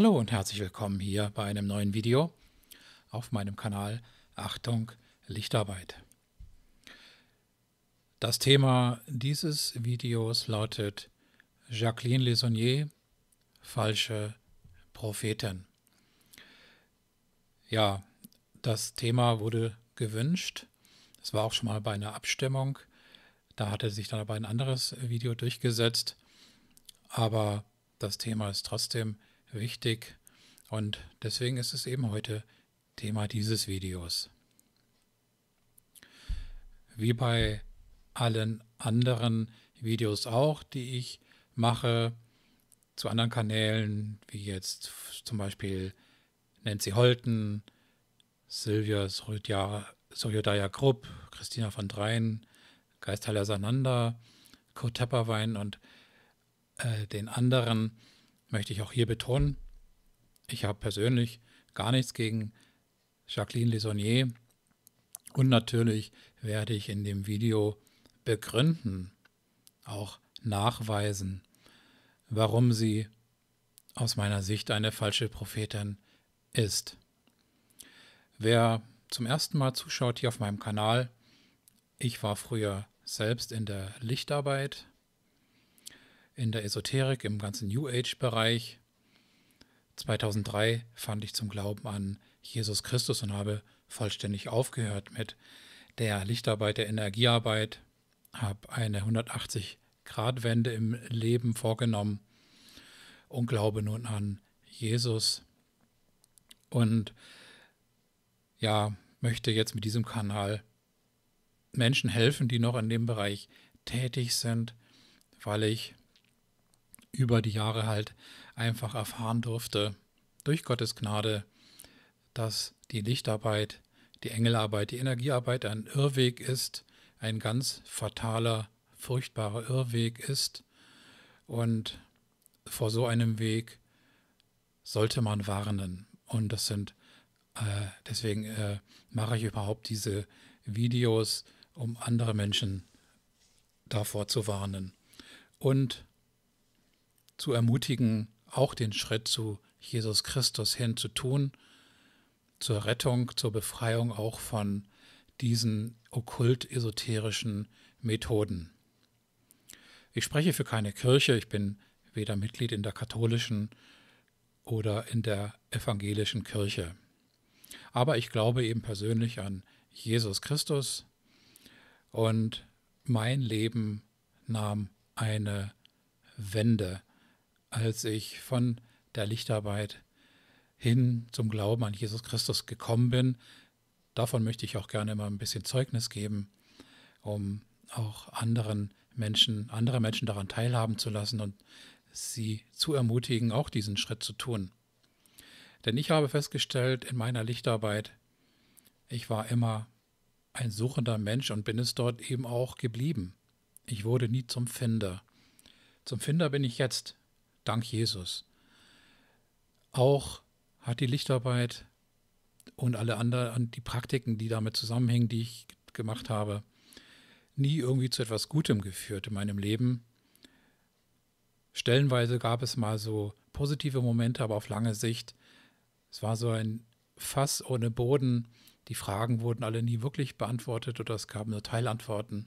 Hallo und herzlich willkommen hier bei einem neuen Video auf meinem Kanal Achtung Lichtarbeit. Das Thema dieses Videos lautet Jacqueline Lesonnier, falsche Propheten. Ja, das Thema wurde gewünscht. Es war auch schon mal bei einer Abstimmung. Da hatte sich dann aber ein anderes Video durchgesetzt. Aber das Thema ist trotzdem wichtig und deswegen ist es eben heute Thema dieses Videos. Wie bei allen anderen Videos auch, die ich mache zu anderen Kanälen, wie jetzt zum Beispiel Nancy Holten, Silvia Suryodaya Krupp, Christina von Dreien, Geistheiler Sananda, Kurt Tepperwein und äh, den anderen möchte ich auch hier betonen, ich habe persönlich gar nichts gegen Jacqueline Lesonnier und natürlich werde ich in dem Video begründen, auch nachweisen, warum sie aus meiner Sicht eine falsche Prophetin ist. Wer zum ersten Mal zuschaut hier auf meinem Kanal, ich war früher selbst in der Lichtarbeit in der Esoterik, im ganzen New Age-Bereich. 2003 fand ich zum Glauben an Jesus Christus und habe vollständig aufgehört mit der Lichtarbeit, der Energiearbeit, habe eine 180-Grad-Wende im Leben vorgenommen und glaube nun an Jesus. Und ja, möchte jetzt mit diesem Kanal Menschen helfen, die noch in dem Bereich tätig sind, weil ich über die Jahre halt einfach erfahren durfte, durch Gottes Gnade, dass die Lichtarbeit, die Engelarbeit, die Energiearbeit ein Irrweg ist, ein ganz fataler, furchtbarer Irrweg ist. Und vor so einem Weg sollte man warnen. Und das sind, äh, deswegen äh, mache ich überhaupt diese Videos, um andere Menschen davor zu warnen. Und zu ermutigen, auch den Schritt zu Jesus Christus hin zu tun, zur Rettung, zur Befreiung auch von diesen okkult-esoterischen Methoden. Ich spreche für keine Kirche, ich bin weder Mitglied in der katholischen oder in der evangelischen Kirche. Aber ich glaube eben persönlich an Jesus Christus und mein Leben nahm eine Wende als ich von der Lichtarbeit hin zum Glauben an Jesus Christus gekommen bin. Davon möchte ich auch gerne mal ein bisschen Zeugnis geben, um auch anderen Menschen, andere Menschen daran teilhaben zu lassen und sie zu ermutigen, auch diesen Schritt zu tun. Denn ich habe festgestellt in meiner Lichtarbeit, ich war immer ein suchender Mensch und bin es dort eben auch geblieben. Ich wurde nie zum Finder. Zum Finder bin ich jetzt dank Jesus. Auch hat die Lichtarbeit und alle anderen, die Praktiken, die damit zusammenhängen, die ich gemacht habe, nie irgendwie zu etwas Gutem geführt in meinem Leben. Stellenweise gab es mal so positive Momente, aber auf lange Sicht, es war so ein Fass ohne Boden. Die Fragen wurden alle nie wirklich beantwortet oder es gab nur Teilantworten.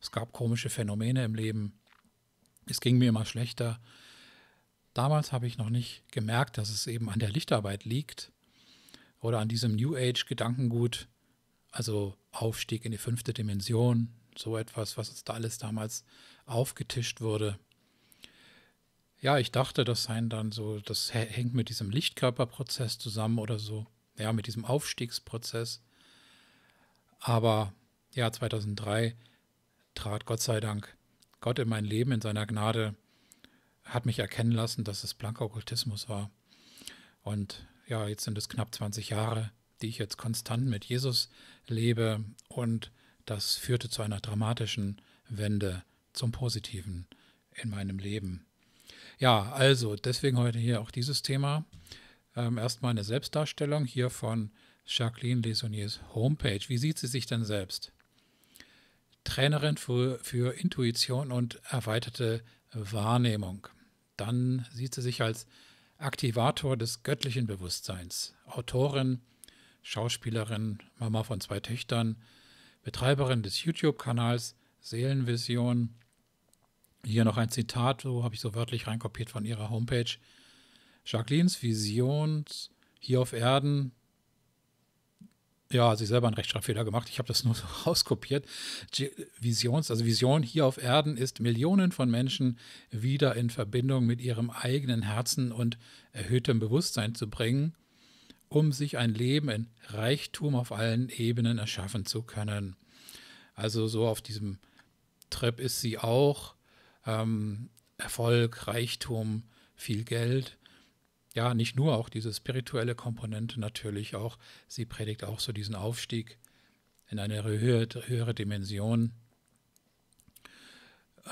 Es gab komische Phänomene im Leben. Es ging mir immer schlechter. Damals habe ich noch nicht gemerkt, dass es eben an der Lichtarbeit liegt oder an diesem New Age-Gedankengut, also Aufstieg in die fünfte Dimension, so etwas, was uns da alles damals aufgetischt wurde. Ja, ich dachte, das seien dann so, das hängt mit diesem Lichtkörperprozess zusammen oder so, ja, mit diesem Aufstiegsprozess. Aber ja, 2003 trat Gott sei Dank Gott in mein Leben in seiner Gnade hat mich erkennen lassen, dass es blanker Okkultismus war. Und ja, jetzt sind es knapp 20 Jahre, die ich jetzt konstant mit Jesus lebe und das führte zu einer dramatischen Wende zum Positiven in meinem Leben. Ja, also deswegen heute hier auch dieses Thema. Ähm, erstmal eine Selbstdarstellung hier von Jacqueline Lesonniers Homepage. Wie sieht sie sich denn selbst? Trainerin für, für Intuition und erweiterte Wahrnehmung dann sieht sie sich als Aktivator des göttlichen Bewusstseins, Autorin, Schauspielerin, Mama von zwei Töchtern, Betreiberin des YouTube-Kanals Seelenvision. Hier noch ein Zitat, so habe ich so wörtlich reinkopiert von ihrer Homepage. Jacquelines Vision hier auf Erden ja, also ich selber einen Rechtschreibfehler gemacht. Ich habe das nur so rauskopiert. Visions, also Vision hier auf Erden ist Millionen von Menschen wieder in Verbindung mit ihrem eigenen Herzen und erhöhtem Bewusstsein zu bringen, um sich ein Leben in Reichtum auf allen Ebenen erschaffen zu können. Also so auf diesem Trip ist sie auch. Ähm, Erfolg, Reichtum, viel Geld ja, nicht nur, auch diese spirituelle Komponente natürlich auch. Sie predigt auch so diesen Aufstieg in eine höhere, höhere Dimension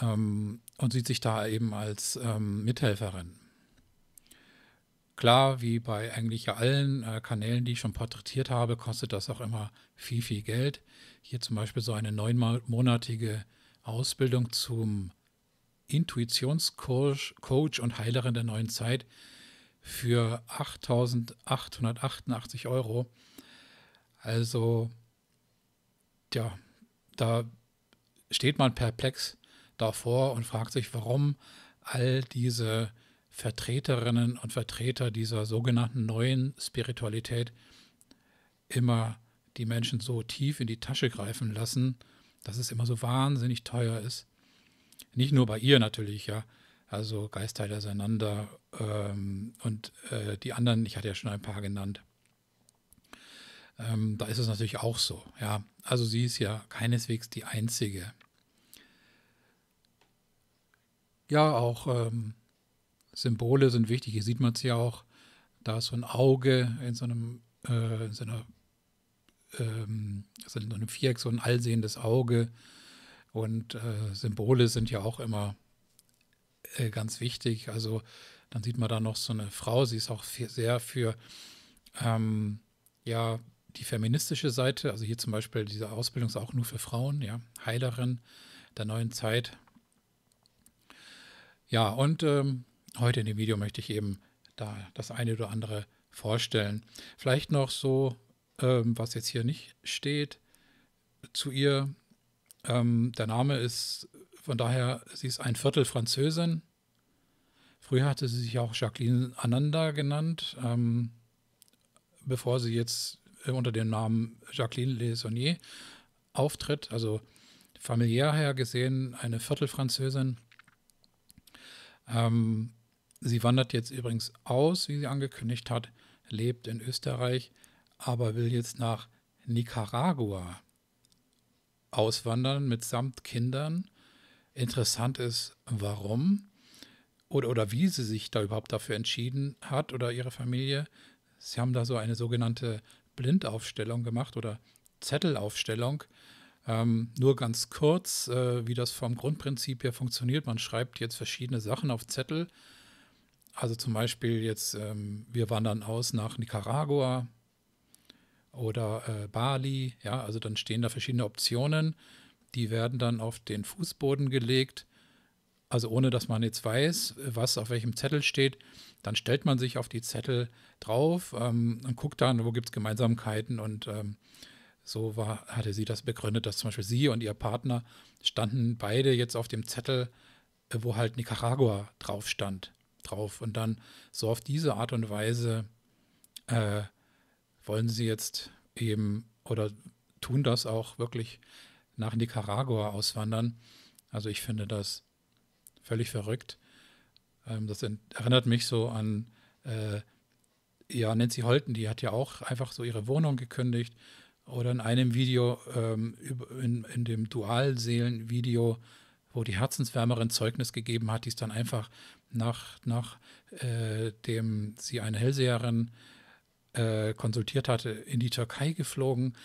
ähm, und sieht sich da eben als ähm, Mithelferin. Klar, wie bei eigentlich allen äh, Kanälen, die ich schon porträtiert habe, kostet das auch immer viel, viel Geld. Hier zum Beispiel so eine neunmonatige Ausbildung zum Intuitionscoach und Heilerin der neuen Zeit für 8.888 Euro. Also, ja, da steht man perplex davor und fragt sich, warum all diese Vertreterinnen und Vertreter dieser sogenannten neuen Spiritualität immer die Menschen so tief in die Tasche greifen lassen, dass es immer so wahnsinnig teuer ist. Nicht nur bei ihr natürlich, ja also Geistheit auseinander ähm, und äh, die anderen, ich hatte ja schon ein paar genannt, ähm, da ist es natürlich auch so. Ja, also sie ist ja keineswegs die einzige. Ja, auch ähm, Symbole sind wichtig. Hier sieht man es ja auch. Da ist so ein Auge in so einem, äh, in so einer, ähm, so einem Viereck, so ein allsehendes Auge. Und äh, Symbole sind ja auch immer äh, ganz wichtig. Also dann sieht man da noch so eine Frau, sie ist auch für, sehr für ähm, ja, die feministische Seite, also hier zum Beispiel diese Ausbildung ist auch nur für Frauen, ja, Heilerin der neuen Zeit. Ja, und ähm, heute in dem Video möchte ich eben da das eine oder andere vorstellen. Vielleicht noch so, ähm, was jetzt hier nicht steht, zu ihr. Ähm, der Name ist von daher, sie ist ein Viertel Französin. Früher hatte sie sich auch Jacqueline Ananda genannt, ähm, bevor sie jetzt äh, unter dem Namen Jacqueline Le Saunier auftritt. Also familiär her gesehen eine Viertelfranzösin. Ähm, sie wandert jetzt übrigens aus, wie sie angekündigt hat, lebt in Österreich, aber will jetzt nach Nicaragua auswandern mitsamt Kindern Interessant ist, warum oder, oder wie sie sich da überhaupt dafür entschieden hat oder ihre Familie. Sie haben da so eine sogenannte Blindaufstellung gemacht oder Zettelaufstellung. Ähm, nur ganz kurz, äh, wie das vom Grundprinzip her funktioniert. Man schreibt jetzt verschiedene Sachen auf Zettel. Also zum Beispiel jetzt, ähm, wir wandern aus nach Nicaragua oder äh, Bali. Ja, also dann stehen da verschiedene Optionen. Die werden dann auf den Fußboden gelegt, also ohne dass man jetzt weiß, was auf welchem Zettel steht. Dann stellt man sich auf die Zettel drauf ähm, und guckt dann, wo gibt es Gemeinsamkeiten. Und ähm, so war, hatte sie das begründet, dass zum Beispiel sie und ihr Partner standen beide jetzt auf dem Zettel, äh, wo halt Nicaragua drauf stand, drauf. Und dann so auf diese Art und Weise äh, wollen sie jetzt eben oder tun das auch wirklich nach Nicaragua auswandern. Also ich finde das völlig verrückt. Ähm, das erinnert mich so an, äh, ja, Nancy Holten, die hat ja auch einfach so ihre Wohnung gekündigt. Oder in einem Video, ähm, in, in dem Dualseelen-Video, wo die Herzenswärmerin Zeugnis gegeben hat, die ist dann einfach nach, nach äh, dem sie eine Hellseherin äh, konsultiert hatte, in die Türkei geflogen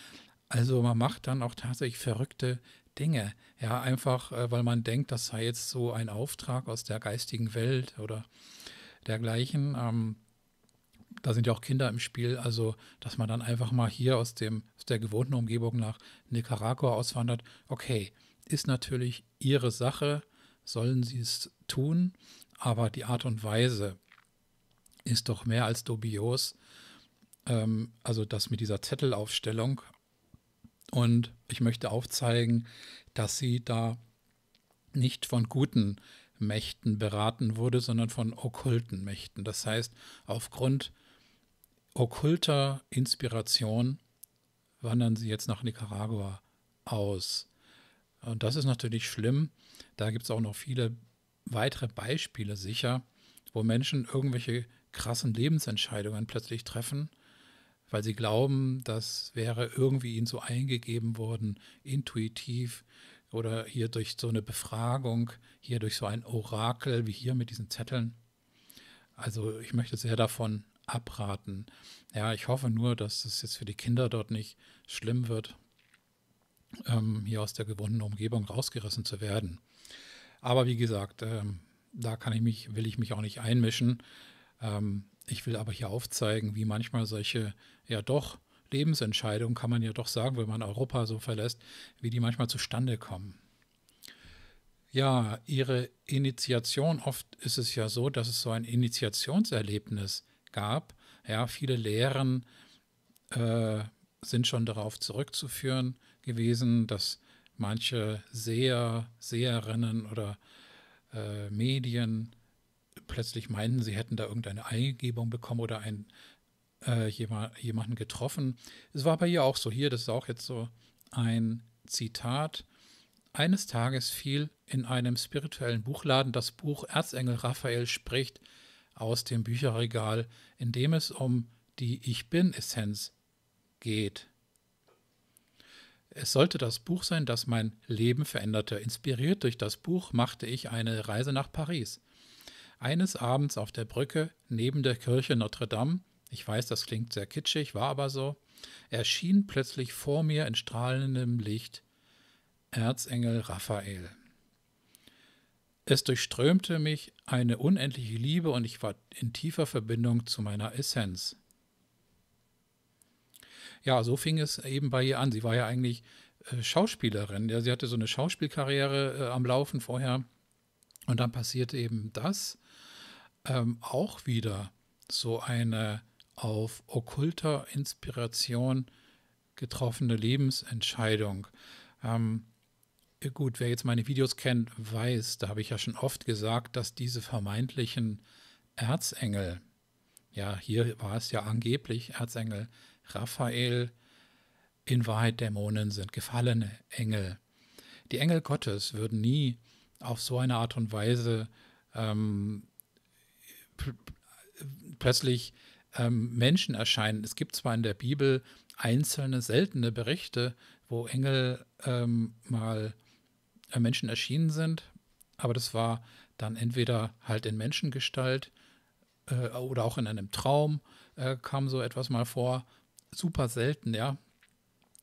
also man macht dann auch tatsächlich verrückte Dinge. Ja, einfach, äh, weil man denkt, das sei jetzt so ein Auftrag aus der geistigen Welt oder dergleichen. Ähm, da sind ja auch Kinder im Spiel, also dass man dann einfach mal hier aus, dem, aus der gewohnten Umgebung nach Nicaragua auswandert. Okay, ist natürlich ihre Sache, sollen sie es tun, aber die Art und Weise ist doch mehr als dubios. Ähm, also das mit dieser Zettelaufstellung und ich möchte aufzeigen, dass sie da nicht von guten Mächten beraten wurde, sondern von okkulten Mächten. Das heißt, aufgrund okkulter Inspiration wandern sie jetzt nach Nicaragua aus. Und das ist natürlich schlimm. Da gibt es auch noch viele weitere Beispiele sicher, wo Menschen irgendwelche krassen Lebensentscheidungen plötzlich treffen weil sie glauben, das wäre irgendwie ihnen so eingegeben worden, intuitiv oder hier durch so eine Befragung, hier durch so ein Orakel wie hier mit diesen Zetteln. Also ich möchte sehr davon abraten. Ja, ich hoffe nur, dass es jetzt für die Kinder dort nicht schlimm wird, ähm, hier aus der gewohnten Umgebung rausgerissen zu werden. Aber wie gesagt, ähm, da kann ich mich, will ich mich auch nicht einmischen. Ähm, ich will aber hier aufzeigen, wie manchmal solche, ja doch, Lebensentscheidungen, kann man ja doch sagen, wenn man Europa so verlässt, wie die manchmal zustande kommen. Ja, ihre Initiation, oft ist es ja so, dass es so ein Initiationserlebnis gab. Ja, viele Lehren äh, sind schon darauf zurückzuführen gewesen, dass manche Seher, Seherinnen oder äh, Medien plötzlich meinten, sie hätten da irgendeine Eingebung bekommen oder ein, äh, jemanden getroffen. Es war bei ihr auch so. Hier, das ist auch jetzt so ein Zitat. Eines Tages fiel in einem spirituellen Buchladen das Buch Erzengel Raphael spricht aus dem Bücherregal, in dem es um die Ich Bin-Essenz geht. Es sollte das Buch sein, das mein Leben veränderte. Inspiriert durch das Buch machte ich eine Reise nach Paris. Eines Abends auf der Brücke neben der Kirche Notre Dame, ich weiß, das klingt sehr kitschig, war aber so, erschien plötzlich vor mir in strahlendem Licht Erzengel Raphael. Es durchströmte mich eine unendliche Liebe und ich war in tiefer Verbindung zu meiner Essenz. Ja, so fing es eben bei ihr an. Sie war ja eigentlich äh, Schauspielerin. Ja, sie hatte so eine Schauspielkarriere äh, am Laufen vorher. Und dann passierte eben das ähm, auch wieder so eine auf okkulter Inspiration getroffene Lebensentscheidung. Ähm, gut, wer jetzt meine Videos kennt, weiß, da habe ich ja schon oft gesagt, dass diese vermeintlichen Erzengel, ja, hier war es ja angeblich Erzengel Raphael, in Wahrheit Dämonen sind, gefallene Engel. Die Engel Gottes würden nie auf so eine Art und Weise ähm, plötzlich ähm, Menschen erscheinen. Es gibt zwar in der Bibel einzelne seltene Berichte, wo Engel ähm, mal äh, Menschen erschienen sind, aber das war dann entweder halt in Menschengestalt äh, oder auch in einem Traum äh, kam so etwas mal vor. Super selten, ja.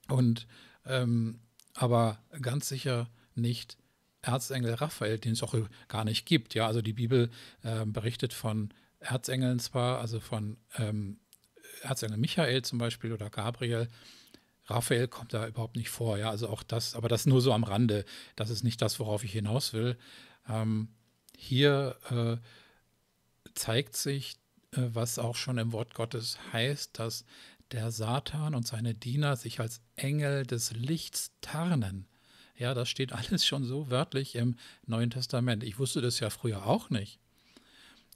Und ähm, aber ganz sicher nicht Erzengel Raphael, den es auch gar nicht gibt. Ja, also die Bibel äh, berichtet von Erzengeln zwar, also von ähm, Erzengel Michael zum Beispiel oder Gabriel. Raphael kommt da überhaupt nicht vor. Ja, also auch das, aber das nur so am Rande. Das ist nicht das, worauf ich hinaus will. Ähm, hier äh, zeigt sich, äh, was auch schon im Wort Gottes heißt, dass der Satan und seine Diener sich als Engel des Lichts tarnen. Ja, das steht alles schon so wörtlich im Neuen Testament. Ich wusste das ja früher auch nicht.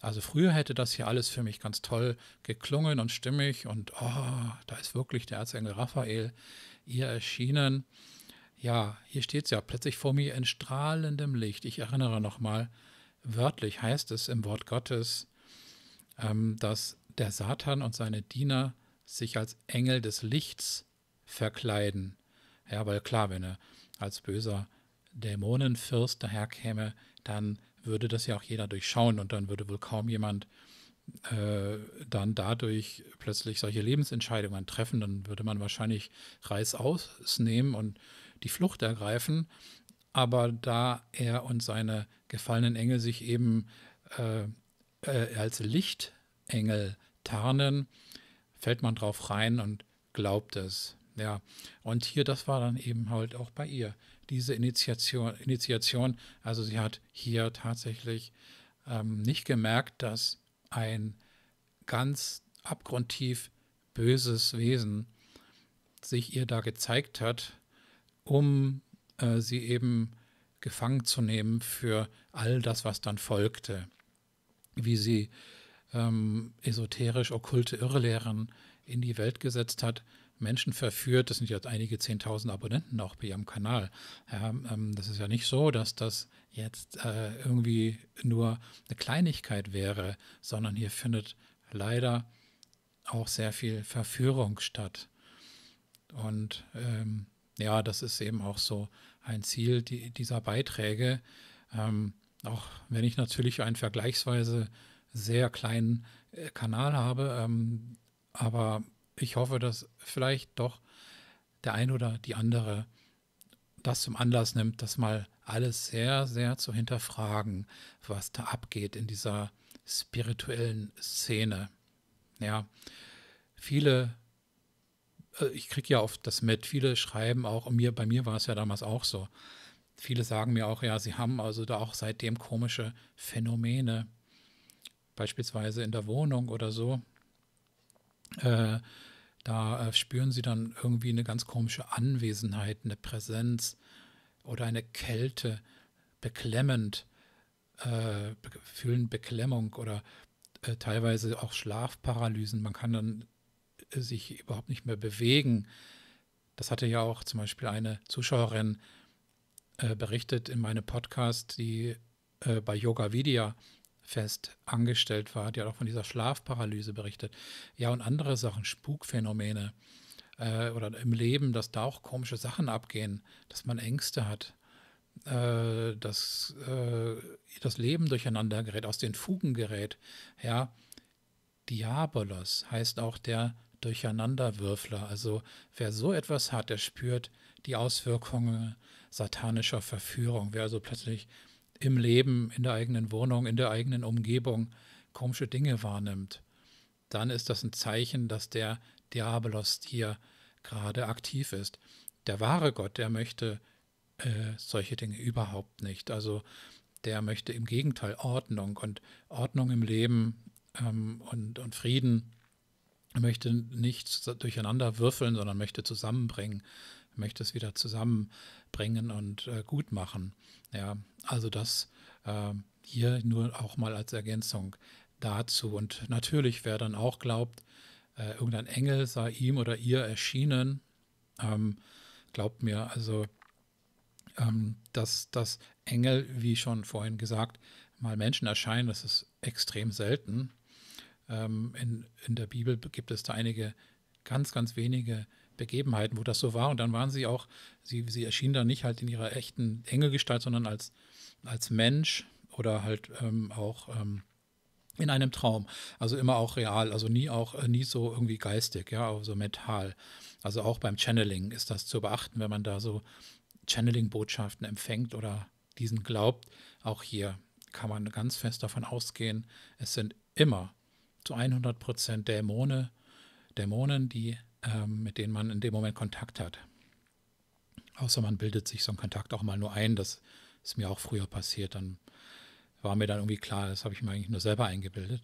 Also früher hätte das hier alles für mich ganz toll geklungen und stimmig und oh, da ist wirklich der Erzengel Raphael ihr erschienen. Ja, hier steht es ja plötzlich vor mir in strahlendem Licht. Ich erinnere nochmal, wörtlich heißt es im Wort Gottes, ähm, dass der Satan und seine Diener sich als Engel des Lichts verkleiden. Ja, weil klar, wenn er als böser Dämonenfürst daherkäme, dann würde das ja auch jeder durchschauen und dann würde wohl kaum jemand äh, dann dadurch plötzlich solche Lebensentscheidungen treffen. Dann würde man wahrscheinlich Reißaus nehmen und die Flucht ergreifen. Aber da er und seine gefallenen Engel sich eben äh, äh, als Lichtengel tarnen, fällt man drauf rein und glaubt es. Ja, und hier, das war dann eben halt auch bei ihr, diese Initiation. Initiation also sie hat hier tatsächlich ähm, nicht gemerkt, dass ein ganz abgrundtief böses Wesen sich ihr da gezeigt hat, um äh, sie eben gefangen zu nehmen für all das, was dann folgte. Wie sie ähm, esoterisch-okkulte Irrlehren in die Welt gesetzt hat, Menschen verführt. Das sind jetzt einige 10.000 Abonnenten auch bei ihrem Kanal. Ja, ähm, das ist ja nicht so, dass das jetzt äh, irgendwie nur eine Kleinigkeit wäre, sondern hier findet leider auch sehr viel Verführung statt. Und ähm, ja, das ist eben auch so ein Ziel die, dieser Beiträge. Ähm, auch wenn ich natürlich einen vergleichsweise sehr kleinen äh, Kanal habe, ähm, aber ich hoffe, dass vielleicht doch der ein oder die andere das zum Anlass nimmt, das mal alles sehr, sehr zu hinterfragen, was da abgeht in dieser spirituellen Szene. Ja, viele, äh, ich kriege ja oft das mit, viele schreiben auch, mir, bei mir war es ja damals auch so, viele sagen mir auch, ja, sie haben also da auch seitdem komische Phänomene, beispielsweise in der Wohnung oder so, äh, da äh, spüren sie dann irgendwie eine ganz komische Anwesenheit, eine Präsenz oder eine Kälte, beklemmend, äh, be fühlen Beklemmung oder äh, teilweise auch Schlafparalysen. Man kann dann äh, sich überhaupt nicht mehr bewegen. Das hatte ja auch zum Beispiel eine Zuschauerin berichtet in meinem Podcast, die bei Yoga Vidya fest angestellt war. Die hat auch von dieser Schlafparalyse berichtet. Ja, und andere Sachen, Spukphänomene äh, oder im Leben, dass da auch komische Sachen abgehen, dass man Ängste hat, äh, dass äh, das Leben durcheinander gerät, aus den Fugen gerät. Ja, Diabolos heißt auch der Durcheinanderwürfler. Also wer so etwas hat, der spürt die Auswirkungen satanischer Verführung. Wer also plötzlich im Leben, in der eigenen Wohnung, in der eigenen Umgebung komische Dinge wahrnimmt, dann ist das ein Zeichen, dass der Diabolos hier gerade aktiv ist. Der wahre Gott, der möchte äh, solche Dinge überhaupt nicht. Also der möchte im Gegenteil Ordnung und Ordnung im Leben ähm, und, und Frieden. Er möchte nicht durcheinander würfeln, sondern möchte zusammenbringen, möchte es wieder zusammen bringen und äh, gut machen. Ja, also das äh, hier nur auch mal als Ergänzung dazu. Und natürlich, wer dann auch glaubt, äh, irgendein Engel sei ihm oder ihr erschienen, ähm, glaubt mir, also ähm, dass, dass Engel, wie schon vorhin gesagt, mal Menschen erscheinen, das ist extrem selten. Ähm, in, in der Bibel gibt es da einige ganz, ganz wenige Begebenheiten, wo das so war. Und dann waren sie auch, sie, sie erschienen dann nicht halt in ihrer echten Engelgestalt, sondern als, als Mensch oder halt ähm, auch ähm, in einem Traum. Also immer auch real, also nie auch, äh, nie so irgendwie geistig, ja, also mental. Also auch beim Channeling ist das zu beachten, wenn man da so Channeling-Botschaften empfängt oder diesen glaubt. Auch hier kann man ganz fest davon ausgehen, es sind immer zu 100 Prozent Dämonen, Dämonen, die ähm, mit denen man in dem Moment Kontakt hat. Außer man bildet sich so einen Kontakt auch mal nur ein. Das ist mir auch früher passiert. Dann war mir dann irgendwie klar, das habe ich mir eigentlich nur selber eingebildet.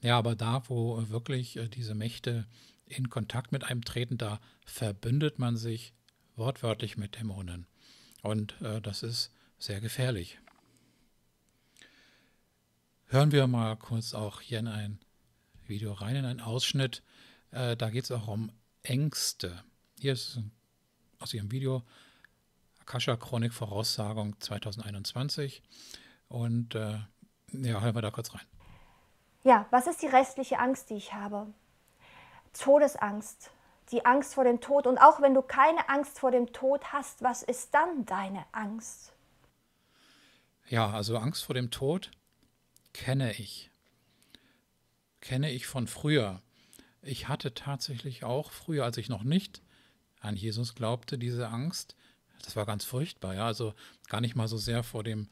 Ja, aber da, wo wirklich äh, diese Mächte in Kontakt mit einem treten, da verbündet man sich wortwörtlich mit Dämonen. Und äh, das ist sehr gefährlich. Hören wir mal kurz auch hier in ein Video rein, in einen Ausschnitt äh, da geht es auch um Ängste. Hier ist aus ihrem Video Akasha Chronik Voraussagung 2021. Und äh, ja, hören wir da kurz rein. Ja, was ist die restliche Angst, die ich habe? Todesangst, die Angst vor dem Tod. Und auch wenn du keine Angst vor dem Tod hast, was ist dann deine Angst? Ja, also Angst vor dem Tod kenne ich. Kenne ich von früher. Ich hatte tatsächlich auch früher, als ich noch nicht an Jesus glaubte, diese Angst. Das war ganz furchtbar, ja. Also gar nicht mal so sehr vor dem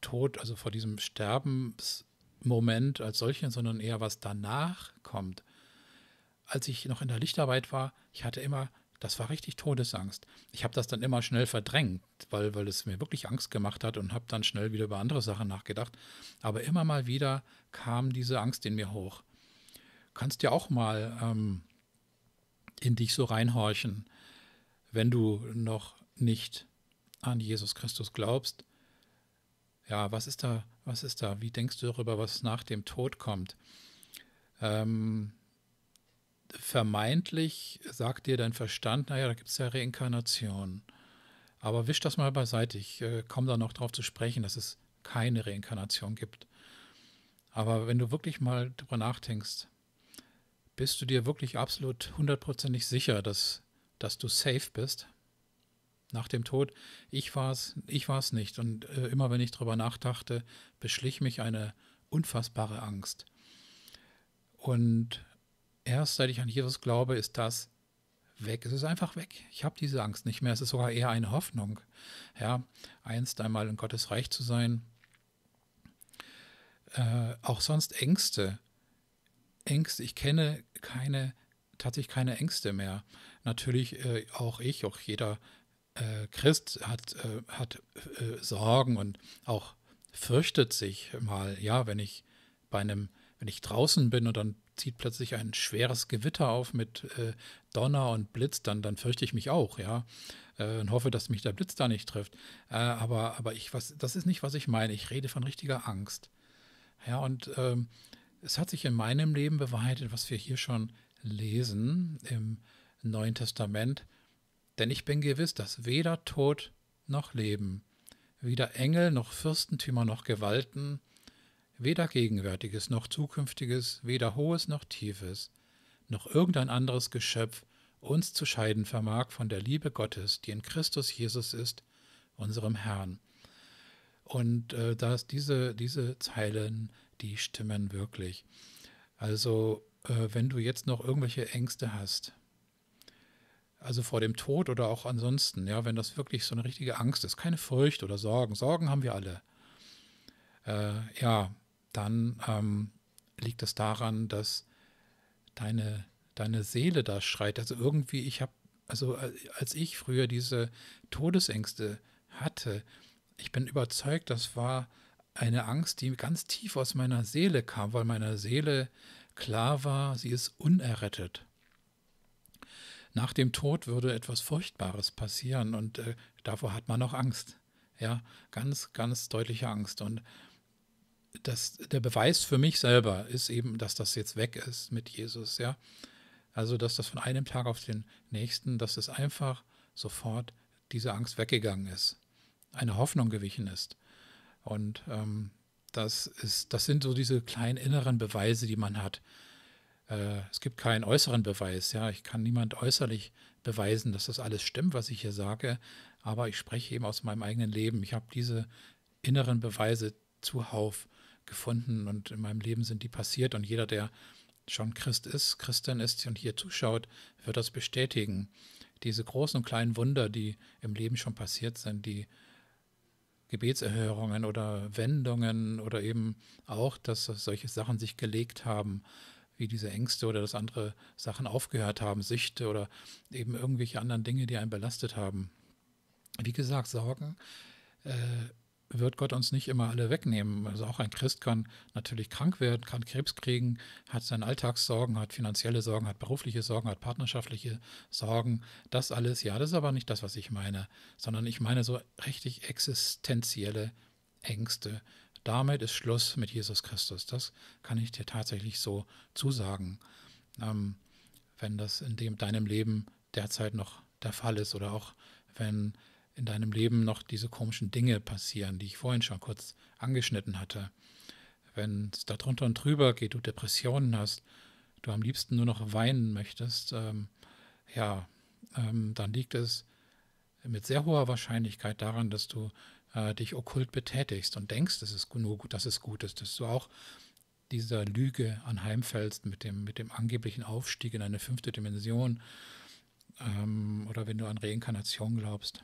Tod, also vor diesem Sterbensmoment als solchen, sondern eher was danach kommt. Als ich noch in der Lichtarbeit war, ich hatte immer, das war richtig Todesangst. Ich habe das dann immer schnell verdrängt, weil, weil es mir wirklich Angst gemacht hat und habe dann schnell wieder über andere Sachen nachgedacht. Aber immer mal wieder kam diese Angst in mir hoch kannst ja auch mal ähm, in dich so reinhorchen, wenn du noch nicht an Jesus Christus glaubst. Ja, was ist da, was ist da? Wie denkst du darüber, was nach dem Tod kommt? Ähm, vermeintlich sagt dir dein Verstand, naja, da gibt es ja Reinkarnation. Aber wisch das mal beiseite. Ich äh, komme da noch drauf zu sprechen, dass es keine Reinkarnation gibt. Aber wenn du wirklich mal drüber nachdenkst, bist du dir wirklich absolut hundertprozentig sicher, dass, dass du safe bist? Nach dem Tod, ich war es ich war's nicht. Und äh, immer wenn ich darüber nachdachte, beschlich mich eine unfassbare Angst. Und erst seit ich an Jesus glaube, ist das weg. Es ist einfach weg. Ich habe diese Angst nicht mehr. Es ist sogar eher eine Hoffnung, ja, einst einmal in Gottes Reich zu sein. Äh, auch sonst Ängste. Ängste. Ich kenne keine, tatsächlich keine Ängste mehr. Natürlich äh, auch ich, auch jeder äh, Christ hat, äh, hat äh, Sorgen und auch fürchtet sich mal, ja, wenn ich bei einem, wenn ich draußen bin und dann zieht plötzlich ein schweres Gewitter auf mit äh, Donner und Blitz, dann, dann fürchte ich mich auch, ja. Äh, und hoffe, dass mich der Blitz da nicht trifft. Äh, aber aber ich, was, das ist nicht, was ich meine. Ich rede von richtiger Angst. Ja, und ähm, es hat sich in meinem Leben bewahrheitet, was wir hier schon lesen im Neuen Testament. Denn ich bin gewiss, dass weder Tod noch Leben, weder Engel noch Fürstentümer noch Gewalten, weder Gegenwärtiges noch Zukünftiges, weder Hohes noch Tiefes, noch irgendein anderes Geschöpf uns zu scheiden vermag von der Liebe Gottes, die in Christus Jesus ist, unserem Herrn. Und äh, dass diese, diese Zeilen die stimmen wirklich. Also äh, wenn du jetzt noch irgendwelche Ängste hast, also vor dem Tod oder auch ansonsten, ja, wenn das wirklich so eine richtige Angst ist, keine Furcht oder Sorgen, Sorgen haben wir alle, äh, ja, dann ähm, liegt es das daran, dass deine, deine Seele da schreit. Also irgendwie, ich habe, also äh, als ich früher diese Todesängste hatte, ich bin überzeugt, das war eine Angst, die ganz tief aus meiner Seele kam, weil meiner Seele klar war, sie ist unerrettet. Nach dem Tod würde etwas Furchtbares passieren und äh, davor hat man noch Angst. Ja, ganz, ganz deutliche Angst. Und das, der Beweis für mich selber ist eben, dass das jetzt weg ist mit Jesus. Ja, also dass das von einem Tag auf den nächsten, dass es einfach sofort diese Angst weggegangen ist, eine Hoffnung gewichen ist. Und ähm, das, ist, das sind so diese kleinen inneren Beweise, die man hat. Äh, es gibt keinen äußeren Beweis. Ja, ich kann niemand äußerlich beweisen, dass das alles stimmt, was ich hier sage. Aber ich spreche eben aus meinem eigenen Leben. Ich habe diese inneren Beweise zuhauf gefunden und in meinem Leben sind die passiert. Und jeder, der schon Christ ist, Christin ist und hier zuschaut, wird das bestätigen. Diese großen und kleinen Wunder, die im Leben schon passiert sind, die Gebetserhörungen oder Wendungen oder eben auch, dass solche Sachen sich gelegt haben, wie diese Ängste oder dass andere Sachen aufgehört haben, Süchte oder eben irgendwelche anderen Dinge, die einen belastet haben. Wie gesagt, Sorgen äh, wird Gott uns nicht immer alle wegnehmen. Also auch ein Christ kann natürlich krank werden, kann Krebs kriegen, hat seine Alltagssorgen, hat finanzielle Sorgen, hat berufliche Sorgen, hat partnerschaftliche Sorgen. Das alles, ja, das ist aber nicht das, was ich meine, sondern ich meine so richtig existenzielle Ängste. Damit ist Schluss mit Jesus Christus. Das kann ich dir tatsächlich so zusagen. Ähm, wenn das in dem, deinem Leben derzeit noch der Fall ist oder auch wenn in deinem Leben noch diese komischen Dinge passieren, die ich vorhin schon kurz angeschnitten hatte. Wenn es da drunter und drüber geht, du Depressionen hast, du am liebsten nur noch weinen möchtest, ähm, ja, ähm, dann liegt es mit sehr hoher Wahrscheinlichkeit daran, dass du äh, dich okkult betätigst und denkst, dass es nur gut, dass es gut ist, dass du auch dieser Lüge anheimfällst mit dem, mit dem angeblichen Aufstieg in eine fünfte Dimension ähm, oder wenn du an Reinkarnation glaubst.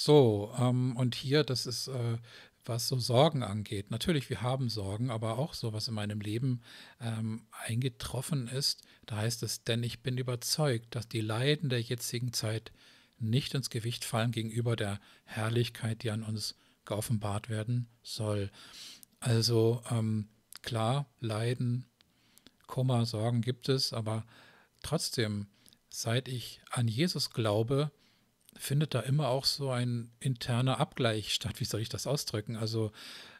So, ähm, und hier, das ist, äh, was so Sorgen angeht. Natürlich, wir haben Sorgen, aber auch so, was in meinem Leben ähm, eingetroffen ist, da heißt es, denn ich bin überzeugt, dass die Leiden der jetzigen Zeit nicht ins Gewicht fallen gegenüber der Herrlichkeit, die an uns geoffenbart werden soll. Also ähm, klar, Leiden, Kummer, Sorgen gibt es, aber trotzdem, seit ich an Jesus glaube, findet da immer auch so ein interner Abgleich statt. Wie soll ich das ausdrücken? Also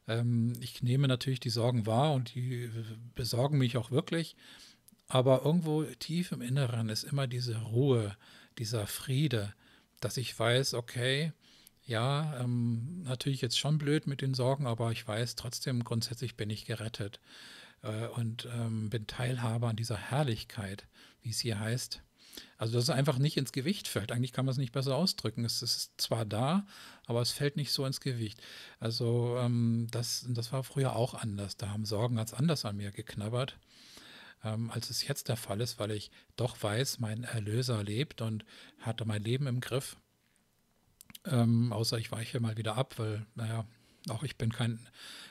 ähm, ich nehme natürlich die Sorgen wahr und die besorgen mich auch wirklich. Aber irgendwo tief im Inneren ist immer diese Ruhe, dieser Friede, dass ich weiß, okay, ja, ähm, natürlich jetzt schon blöd mit den Sorgen, aber ich weiß trotzdem, grundsätzlich bin ich gerettet äh, und ähm, bin Teilhaber an dieser Herrlichkeit, wie es hier heißt. Also dass es einfach nicht ins Gewicht fällt. Eigentlich kann man es nicht besser ausdrücken. Es ist zwar da, aber es fällt nicht so ins Gewicht. Also ähm, das, das war früher auch anders. Da haben Sorgen ganz anders an mir geknabbert, ähm, als es jetzt der Fall ist, weil ich doch weiß, mein Erlöser lebt und hatte mein Leben im Griff. Ähm, außer ich weiche mal wieder ab, weil, naja, auch ich bin kein,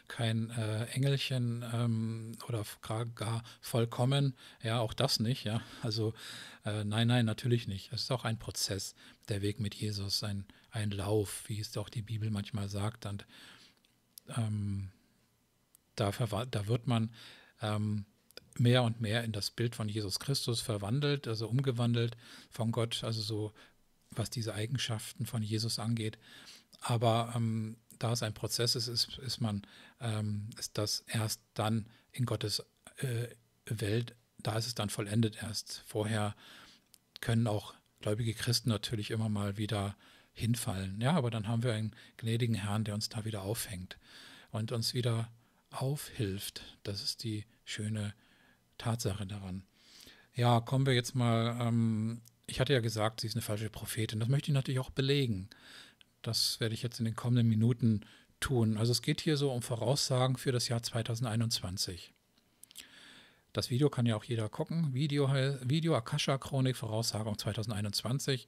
kein äh, Engelchen ähm, oder gar vollkommen. Ja, auch das nicht. Ja, also äh, nein, nein, natürlich nicht. Es ist auch ein Prozess, der Weg mit Jesus, ein, ein Lauf, wie es auch die Bibel manchmal sagt. Und ähm, da, da wird man ähm, mehr und mehr in das Bild von Jesus Christus verwandelt, also umgewandelt von Gott, also so was diese Eigenschaften von Jesus angeht. Aber ähm, da es ein Prozess ist, ist, ist man, ähm, ist das erst dann in Gottes äh, Welt, da ist es dann vollendet erst. Vorher können auch gläubige Christen natürlich immer mal wieder hinfallen. Ja, aber dann haben wir einen gnädigen Herrn, der uns da wieder aufhängt und uns wieder aufhilft. Das ist die schöne Tatsache daran. Ja, kommen wir jetzt mal. Ähm, ich hatte ja gesagt, sie ist eine falsche Prophetin. Das möchte ich natürlich auch belegen. Das werde ich jetzt in den kommenden Minuten tun. Also es geht hier so um Voraussagen für das Jahr 2021. Das Video kann ja auch jeder gucken. Video, Video Akasha Chronik Voraussagung 2021.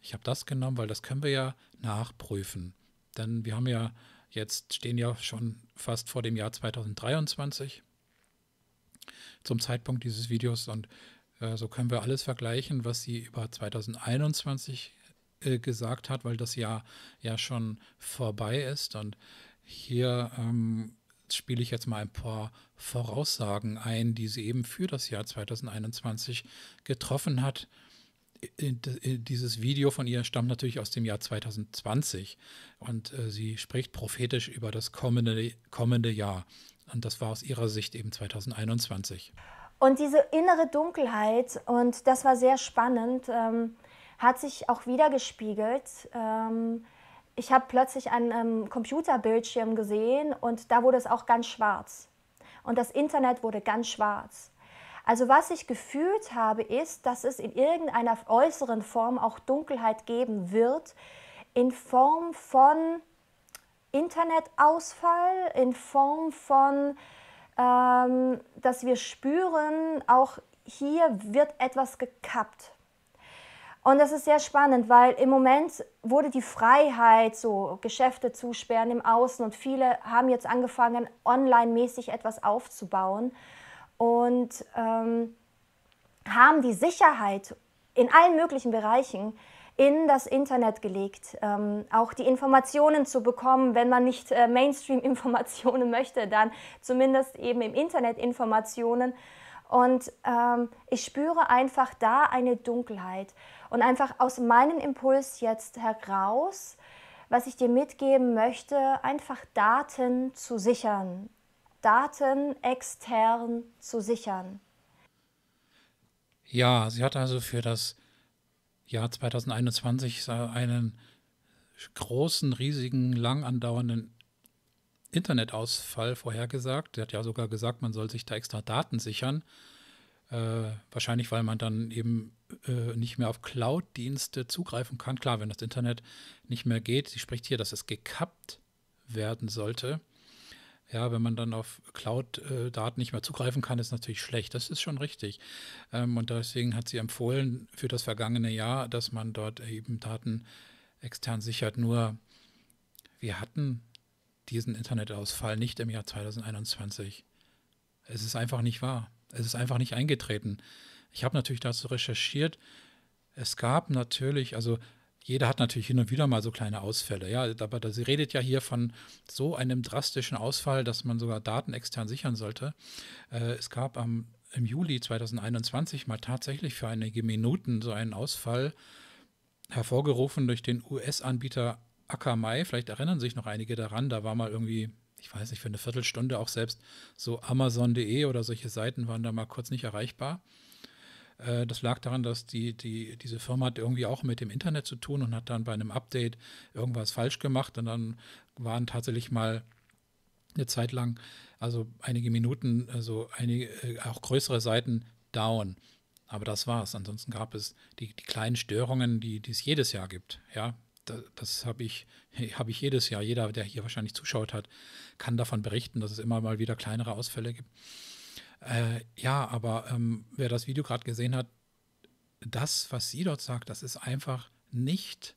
Ich habe das genommen, weil das können wir ja nachprüfen. Denn wir haben ja jetzt stehen ja schon fast vor dem Jahr 2023 zum Zeitpunkt dieses Videos und äh, so können wir alles vergleichen, was sie über 2021 äh, gesagt hat, weil das Jahr ja schon vorbei ist. Und hier ähm, spiele ich jetzt mal ein paar Voraussagen ein, die sie eben für das Jahr 2021 getroffen hat. Dieses Video von ihr stammt natürlich aus dem Jahr 2020 und äh, sie spricht prophetisch über das kommende, kommende Jahr. Und das war aus ihrer Sicht eben 2021. Und diese innere Dunkelheit, und das war sehr spannend, ähm, hat sich auch wieder gespiegelt. Ähm, ich habe plötzlich einen ähm, Computerbildschirm gesehen und da wurde es auch ganz schwarz. Und das Internet wurde ganz schwarz. Also was ich gefühlt habe, ist, dass es in irgendeiner äußeren Form auch Dunkelheit geben wird, in Form von Internetausfall, in Form von, ähm, dass wir spüren, auch hier wird etwas gekappt und das ist sehr spannend, weil im Moment wurde die Freiheit, so Geschäfte zu sperren im Außen und viele haben jetzt angefangen, online-mäßig etwas aufzubauen und ähm, haben die Sicherheit in allen möglichen Bereichen in das Internet gelegt, ähm, auch die Informationen zu bekommen, wenn man nicht äh, Mainstream-Informationen möchte, dann zumindest eben im Internet Informationen. Und ähm, ich spüre einfach da eine Dunkelheit. Und einfach aus meinem Impuls jetzt heraus, was ich dir mitgeben möchte, einfach Daten zu sichern. Daten extern zu sichern. Ja, sie hat also für das Jahr 2021 einen großen, riesigen, lang andauernden Internetausfall vorhergesagt. Der hat ja sogar gesagt, man soll sich da extra Daten sichern. Äh, wahrscheinlich, weil man dann eben äh, nicht mehr auf Cloud-Dienste zugreifen kann. Klar, wenn das Internet nicht mehr geht, sie spricht hier, dass es gekappt werden sollte. Ja, wenn man dann auf Cloud-Daten äh, nicht mehr zugreifen kann, ist natürlich schlecht. Das ist schon richtig. Ähm, und deswegen hat sie empfohlen für das vergangene Jahr, dass man dort eben Daten extern sichert. Nur wir hatten diesen Internetausfall nicht im Jahr 2021. Es ist einfach nicht wahr. Es ist einfach nicht eingetreten. Ich habe natürlich dazu recherchiert. Es gab natürlich, also jeder hat natürlich hin und wieder mal so kleine Ausfälle. Ja, aber sie redet ja hier von so einem drastischen Ausfall, dass man sogar Daten extern sichern sollte. Äh, es gab am, im Juli 2021 mal tatsächlich für einige Minuten so einen Ausfall, hervorgerufen durch den US-Anbieter Acker Mai, vielleicht erinnern sich noch einige daran, da war mal irgendwie, ich weiß nicht, für eine Viertelstunde auch selbst so Amazon.de oder solche Seiten waren da mal kurz nicht erreichbar. Äh, das lag daran, dass die, die, diese Firma hat irgendwie auch mit dem Internet zu tun und hat dann bei einem Update irgendwas falsch gemacht und dann waren tatsächlich mal eine Zeit lang, also einige Minuten, also einige, äh, auch größere Seiten down. Aber das war's. Ansonsten gab es die, die kleinen Störungen, die, die es jedes Jahr gibt. Ja, das, das habe ich, hab ich jedes Jahr. Jeder, der hier wahrscheinlich zuschaut hat, kann davon berichten, dass es immer mal wieder kleinere Ausfälle gibt. Äh, ja, aber ähm, wer das Video gerade gesehen hat, das, was sie dort sagt, das ist einfach nicht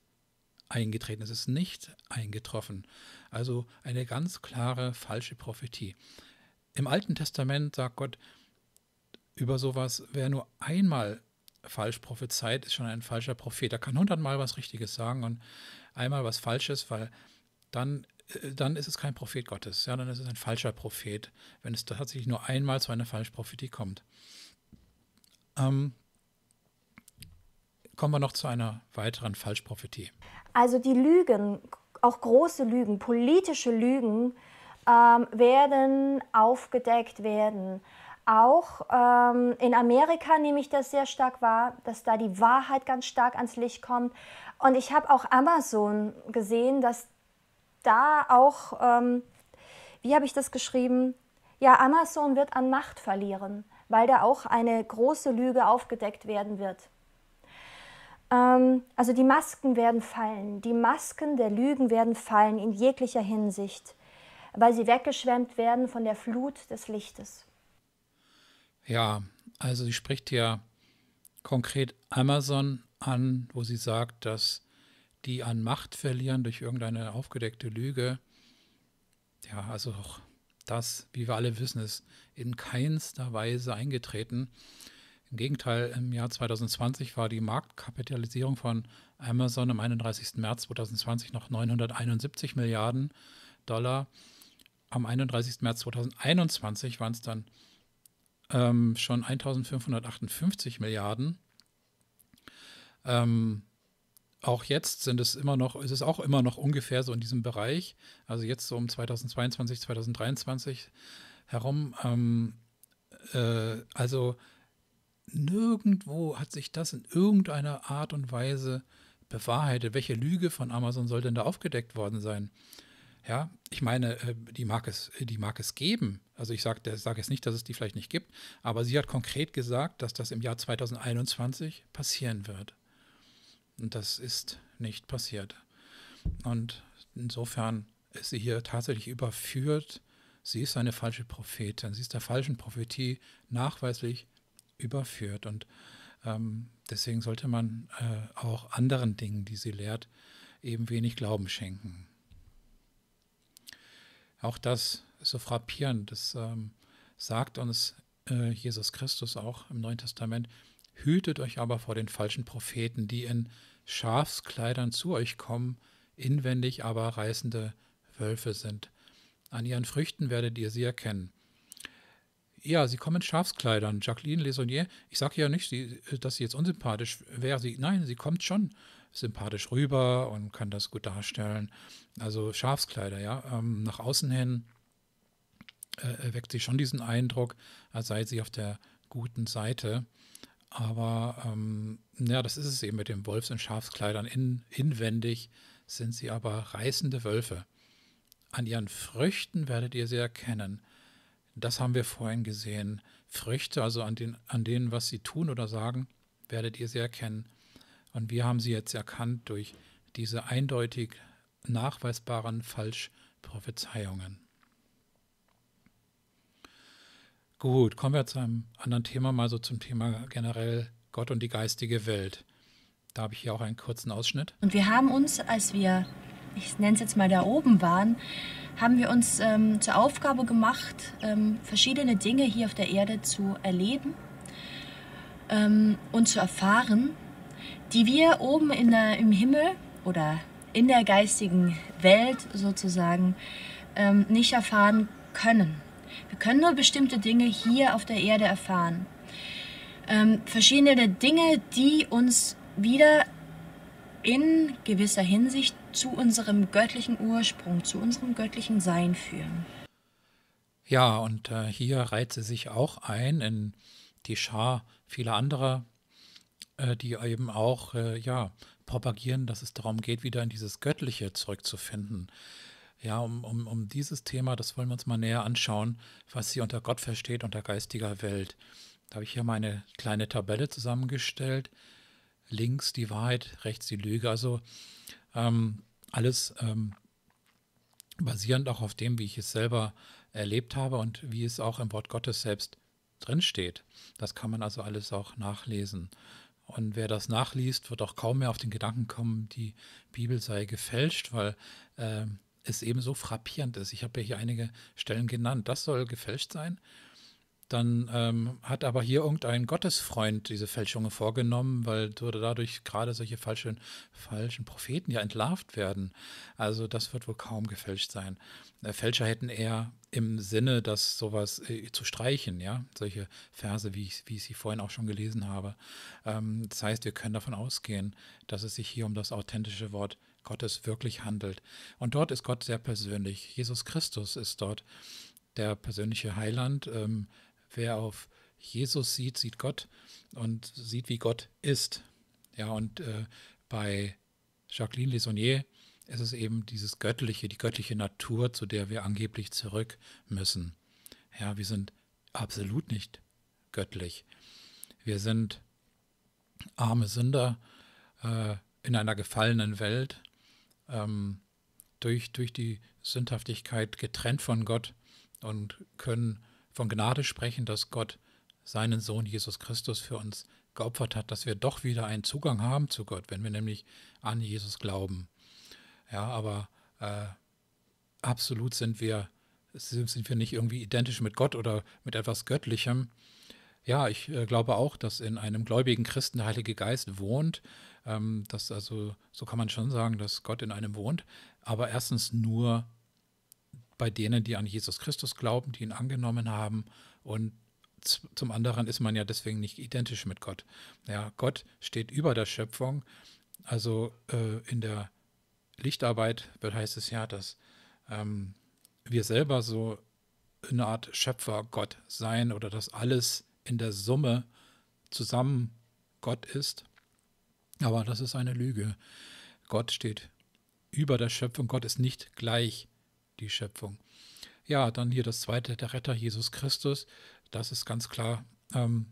eingetreten. Es ist nicht eingetroffen. Also eine ganz klare falsche Prophetie. Im Alten Testament sagt Gott über sowas, wer nur einmal falsch prophezeit, ist schon ein falscher Prophet. Er kann hundertmal was Richtiges sagen und einmal was Falsches, weil dann, äh, dann ist es kein Prophet Gottes, ja, dann ist es ein falscher Prophet, wenn es tatsächlich nur einmal zu einer Falschprophetie kommt. Ähm, kommen wir noch zu einer weiteren Falschprophetie. Also die Lügen, auch große Lügen, politische Lügen ähm, werden aufgedeckt werden. Auch ähm, in Amerika nehme ich das sehr stark wahr, dass da die Wahrheit ganz stark ans Licht kommt. Und ich habe auch Amazon gesehen, dass da auch, ähm, wie habe ich das geschrieben? Ja, Amazon wird an Macht verlieren, weil da auch eine große Lüge aufgedeckt werden wird. Ähm, also die Masken werden fallen, die Masken der Lügen werden fallen in jeglicher Hinsicht, weil sie weggeschwemmt werden von der Flut des Lichtes. Ja, also sie spricht ja konkret Amazon an, wo sie sagt, dass die an Macht verlieren durch irgendeine aufgedeckte Lüge. Ja, also auch das, wie wir alle wissen, ist in keinster Weise eingetreten. Im Gegenteil, im Jahr 2020 war die Marktkapitalisierung von Amazon am 31. März 2020 noch 971 Milliarden Dollar. Am 31. März 2021 waren es dann ähm, schon 1558 Milliarden. Ähm, auch jetzt sind es immer noch, es auch immer noch ungefähr so in diesem Bereich, also jetzt so um 2022, 2023 herum. Ähm, äh, also nirgendwo hat sich das in irgendeiner Art und Weise bewahrheitet. Welche Lüge von Amazon soll denn da aufgedeckt worden sein? Ja, ich meine, äh, die mag es, die mag es geben. Also ich sage sag jetzt nicht, dass es die vielleicht nicht gibt, aber sie hat konkret gesagt, dass das im Jahr 2021 passieren wird. Und das ist nicht passiert. Und insofern ist sie hier tatsächlich überführt. Sie ist eine falsche Prophetin. Sie ist der falschen Prophetie nachweislich überführt. Und ähm, deswegen sollte man äh, auch anderen Dingen, die sie lehrt, eben wenig Glauben schenken. Auch das ist so frappierend. Das ähm, sagt uns äh, Jesus Christus auch im Neuen Testament. Hütet euch aber vor den falschen Propheten, die in Schafskleidern zu euch kommen, inwendig aber reißende Wölfe sind. An ihren Früchten werdet ihr sie erkennen. Ja, sie kommen in Schafskleidern. Jacqueline Lesonnier, ich sage ja nicht, dass sie jetzt unsympathisch wäre. Sie, nein, sie kommt schon sympathisch rüber und kann das gut darstellen. Also Schafskleider, ja. Ähm, nach außen hin äh, weckt sie schon diesen Eindruck, als sei sie auf der guten Seite. Aber ähm, ja, das ist es eben mit den Wolfs- und Schafskleidern. In, inwendig sind sie aber reißende Wölfe. An ihren Früchten werdet ihr sie erkennen. Das haben wir vorhin gesehen. Früchte, also an, den, an denen, was sie tun oder sagen, werdet ihr sie erkennen. Und wir haben sie jetzt erkannt durch diese eindeutig nachweisbaren Falschprophezeiungen. Gut, kommen wir zu einem anderen Thema, mal so zum Thema generell Gott und die geistige Welt. Da habe ich hier auch einen kurzen Ausschnitt. Und wir haben uns, als wir, ich nenne es jetzt mal da oben waren, haben wir uns ähm, zur Aufgabe gemacht, ähm, verschiedene Dinge hier auf der Erde zu erleben ähm, und zu erfahren die wir oben in der, im Himmel oder in der geistigen Welt sozusagen ähm, nicht erfahren können. Wir können nur bestimmte Dinge hier auf der Erde erfahren. Ähm, verschiedene Dinge, die uns wieder in gewisser Hinsicht zu unserem göttlichen Ursprung, zu unserem göttlichen Sein führen. Ja, und äh, hier reiht sie sich auch ein in die Schar vieler anderer äh, die eben auch äh, ja, propagieren, dass es darum geht, wieder in dieses Göttliche zurückzufinden. Ja, um, um, um dieses Thema, das wollen wir uns mal näher anschauen, was sie unter Gott versteht, unter geistiger Welt. Da habe ich hier meine kleine Tabelle zusammengestellt. Links die Wahrheit, rechts die Lüge. Also ähm, alles ähm, basierend auch auf dem, wie ich es selber erlebt habe und wie es auch im Wort Gottes selbst drinsteht. Das kann man also alles auch nachlesen. Und wer das nachliest, wird auch kaum mehr auf den Gedanken kommen, die Bibel sei gefälscht, weil äh, es eben so frappierend ist. Ich habe ja hier einige Stellen genannt. Das soll gefälscht sein. Dann ähm, hat aber hier irgendein Gottesfreund diese Fälschungen vorgenommen, weil dadurch gerade solche falschen, falschen Propheten ja entlarvt werden. Also das wird wohl kaum gefälscht sein. Äh, Fälscher hätten eher im Sinne, dass sowas äh, zu streichen, ja, solche Verse, wie ich, wie ich sie vorhin auch schon gelesen habe. Ähm, das heißt, wir können davon ausgehen, dass es sich hier um das authentische Wort Gottes wirklich handelt. Und dort ist Gott sehr persönlich. Jesus Christus ist dort der persönliche Heiland. Ähm, wer auf Jesus sieht, sieht Gott und sieht, wie Gott ist. Ja, und äh, bei Jacqueline Lisonnier ist es eben dieses Göttliche, die göttliche Natur, zu der wir angeblich zurück müssen. Ja, wir sind absolut nicht göttlich. Wir sind arme Sünder äh, in einer gefallenen Welt, ähm, durch, durch die Sündhaftigkeit getrennt von Gott und können von Gnade sprechen, dass Gott seinen Sohn Jesus Christus für uns geopfert hat, dass wir doch wieder einen Zugang haben zu Gott, wenn wir nämlich an Jesus glauben. Ja, aber äh, absolut sind wir, sind wir nicht irgendwie identisch mit Gott oder mit etwas Göttlichem. Ja, ich äh, glaube auch, dass in einem gläubigen Christen der Heilige Geist wohnt. Ähm, das also, so kann man schon sagen, dass Gott in einem wohnt, aber erstens nur bei denen, die an Jesus Christus glauben, die ihn angenommen haben. Und zum anderen ist man ja deswegen nicht identisch mit Gott. Ja, Gott steht über der Schöpfung. Also äh, in der Lichtarbeit heißt es ja, dass ähm, wir selber so eine Art Schöpfergott sein oder dass alles in der Summe zusammen Gott ist. Aber das ist eine Lüge. Gott steht über der Schöpfung. Gott ist nicht gleich die Schöpfung. Ja, dann hier das zweite, der Retter Jesus Christus. Das ist ganz klar ähm,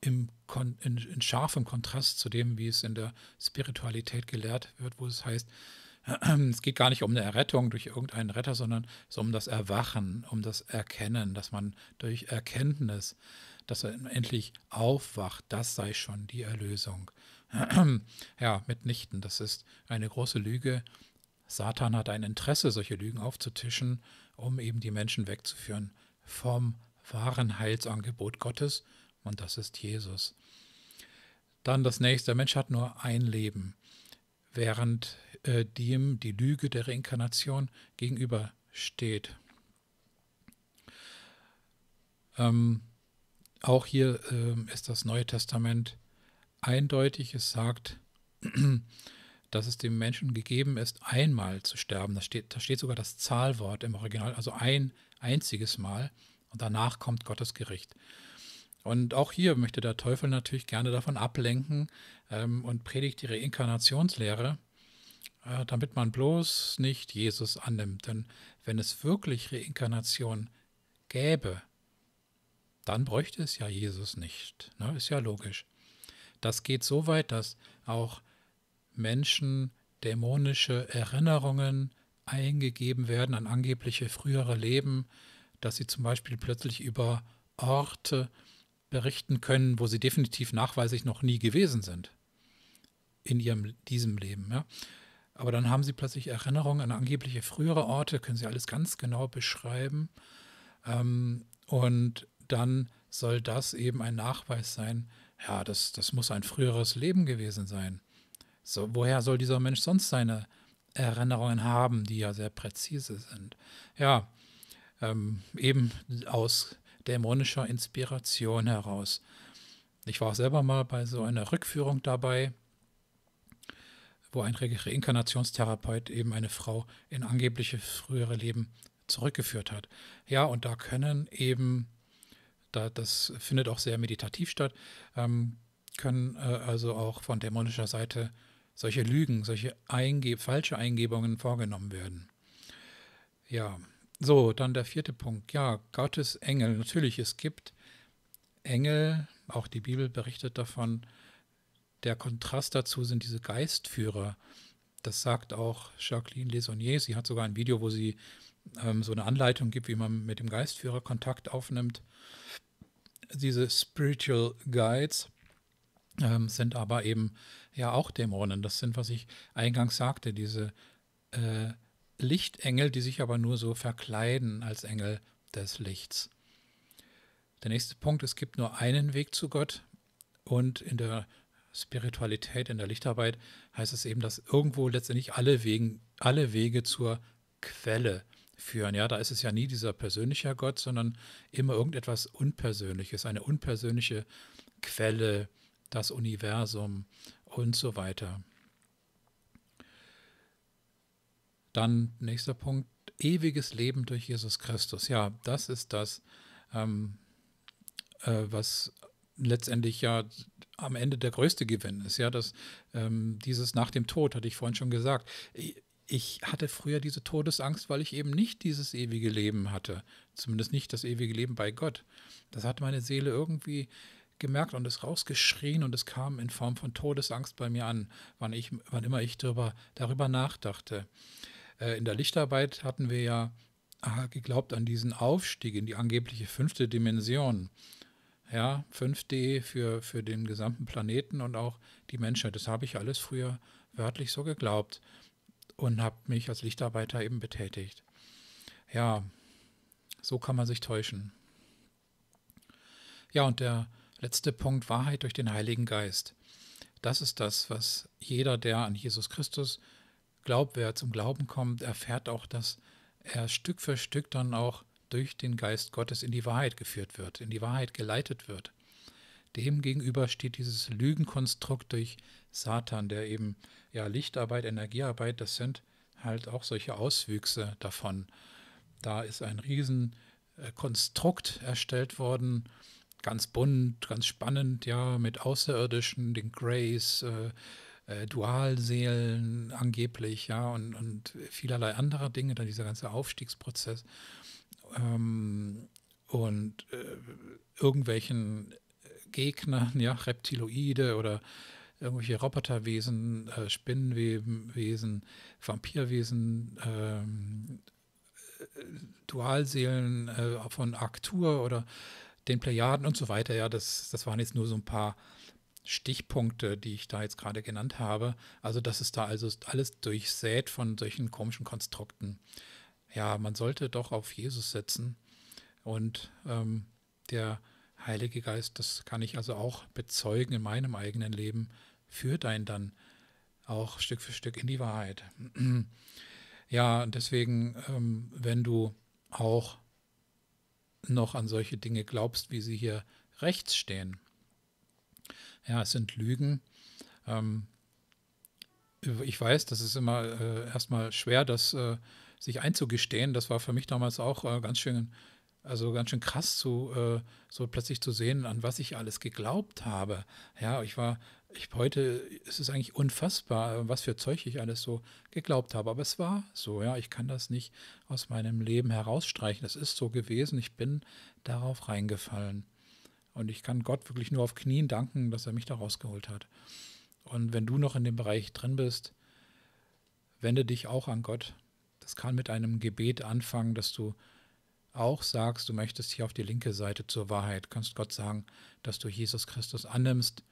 im Kon in, in, scharfem Kontrast zu dem, wie es in der Spiritualität gelehrt wird, wo es heißt, es geht gar nicht um eine Errettung durch irgendeinen Retter, sondern so um das Erwachen, um das Erkennen, dass man durch Erkenntnis, dass er endlich aufwacht, das sei schon die Erlösung. ja, mitnichten, das ist eine große Lüge, Satan hat ein Interesse, solche Lügen aufzutischen, um eben die Menschen wegzuführen vom wahren Heilsangebot Gottes, und das ist Jesus. Dann das nächste, der Mensch hat nur ein Leben, während äh, dem die Lüge der Reinkarnation gegenübersteht. Ähm, auch hier äh, ist das Neue Testament eindeutig, es sagt, dass es dem Menschen gegeben ist, einmal zu sterben. Da steht, da steht sogar das Zahlwort im Original, also ein einziges Mal. Und danach kommt Gottes Gericht. Und auch hier möchte der Teufel natürlich gerne davon ablenken ähm, und predigt die Reinkarnationslehre, äh, damit man bloß nicht Jesus annimmt. Denn wenn es wirklich Reinkarnation gäbe, dann bräuchte es ja Jesus nicht. Ne? Ist ja logisch. Das geht so weit, dass auch Menschen dämonische Erinnerungen eingegeben werden an angebliche frühere Leben, dass sie zum Beispiel plötzlich über Orte berichten können, wo sie definitiv nachweislich noch nie gewesen sind in ihrem, diesem Leben. Ja. Aber dann haben sie plötzlich Erinnerungen an angebliche frühere Orte, können sie alles ganz genau beschreiben. Ähm, und dann soll das eben ein Nachweis sein, ja, das, das muss ein früheres Leben gewesen sein. So, woher soll dieser Mensch sonst seine Erinnerungen haben, die ja sehr präzise sind? Ja, ähm, eben aus dämonischer Inspiration heraus. Ich war auch selber mal bei so einer Rückführung dabei, wo ein Reinkarnationstherapeut eben eine Frau in angebliche frühere Leben zurückgeführt hat. Ja, und da können eben, da, das findet auch sehr meditativ statt, ähm, können äh, also auch von dämonischer Seite solche Lügen, solche Einge falsche Eingebungen vorgenommen werden. Ja, so, dann der vierte Punkt. Ja, Gottes Engel. Natürlich, es gibt Engel, auch die Bibel berichtet davon. Der Kontrast dazu sind diese Geistführer. Das sagt auch Jacqueline Lesonnier. Sie hat sogar ein Video, wo sie ähm, so eine Anleitung gibt, wie man mit dem Geistführer Kontakt aufnimmt. Diese Spiritual Guides ähm, sind aber eben ja auch Dämonen. Das sind, was ich eingangs sagte, diese äh, Lichtengel, die sich aber nur so verkleiden als Engel des Lichts. Der nächste Punkt, es gibt nur einen Weg zu Gott und in der Spiritualität, in der Lichtarbeit heißt es eben, dass irgendwo letztendlich alle, Wegen, alle Wege zur Quelle führen. Ja, da ist es ja nie dieser persönliche Gott, sondern immer irgendetwas Unpersönliches, eine unpersönliche Quelle, das Universum und so weiter. Dann nächster Punkt, ewiges Leben durch Jesus Christus. Ja, das ist das, ähm, äh, was letztendlich ja am Ende der größte Gewinn ist. Ja, dass ähm, dieses nach dem Tod, hatte ich vorhin schon gesagt. Ich hatte früher diese Todesangst, weil ich eben nicht dieses ewige Leben hatte. Zumindest nicht das ewige Leben bei Gott. Das hat meine Seele irgendwie gemerkt und es rausgeschrien und es kam in Form von Todesangst bei mir an, wann, ich, wann immer ich darüber, darüber nachdachte. Äh, in der Lichtarbeit hatten wir ja ah, geglaubt an diesen Aufstieg in die angebliche fünfte Dimension. Ja, 5D für, für den gesamten Planeten und auch die Menschheit. Das habe ich alles früher wörtlich so geglaubt und habe mich als Lichtarbeiter eben betätigt. Ja, so kann man sich täuschen. Ja, und der letzte Punkt, Wahrheit durch den Heiligen Geist. Das ist das, was jeder, der an Jesus Christus glaubt, wer zum Glauben kommt, erfährt auch, dass er Stück für Stück dann auch durch den Geist Gottes in die Wahrheit geführt wird, in die Wahrheit geleitet wird. Demgegenüber steht dieses Lügenkonstrukt durch Satan, der eben ja Lichtarbeit, Energiearbeit, das sind halt auch solche Auswüchse davon. Da ist ein Riesenkonstrukt erstellt worden, ganz bunt, ganz spannend, ja, mit Außerirdischen, den Greys, äh, äh, Dualseelen angeblich, ja, und, und vielerlei anderer Dinge, dann dieser ganze Aufstiegsprozess ähm, und äh, irgendwelchen Gegnern, ja, Reptiloide oder irgendwelche Roboterwesen, äh, Spinnenwesen, Vampirwesen, ähm, äh, Dualseelen äh, von Arctur oder den Plejaden und so weiter. Ja, das, das waren jetzt nur so ein paar Stichpunkte, die ich da jetzt gerade genannt habe. Also, das ist da also alles durchsät von solchen komischen Konstrukten. Ja, man sollte doch auf Jesus setzen. Und ähm, der Heilige Geist, das kann ich also auch bezeugen in meinem eigenen Leben, führt einen dann auch Stück für Stück in die Wahrheit. ja, deswegen, ähm, wenn du auch noch an solche Dinge glaubst, wie sie hier rechts stehen. Ja, es sind Lügen. Ähm, ich weiß, das ist immer äh, erstmal schwer, das äh, sich einzugestehen. Das war für mich damals auch äh, ganz schön, also ganz schön krass, zu, äh, so plötzlich zu sehen, an was ich alles geglaubt habe. Ja, ich war ich heute ist es eigentlich unfassbar, was für Zeug ich alles so geglaubt habe. Aber es war so, ja. Ich kann das nicht aus meinem Leben herausstreichen. Es ist so gewesen. Ich bin darauf reingefallen. Und ich kann Gott wirklich nur auf Knien danken, dass er mich da rausgeholt hat. Und wenn du noch in dem Bereich drin bist, wende dich auch an Gott. Das kann mit einem Gebet anfangen, dass du auch sagst, du möchtest hier auf die linke Seite zur Wahrheit. Kannst Gott sagen, dass du Jesus Christus annimmst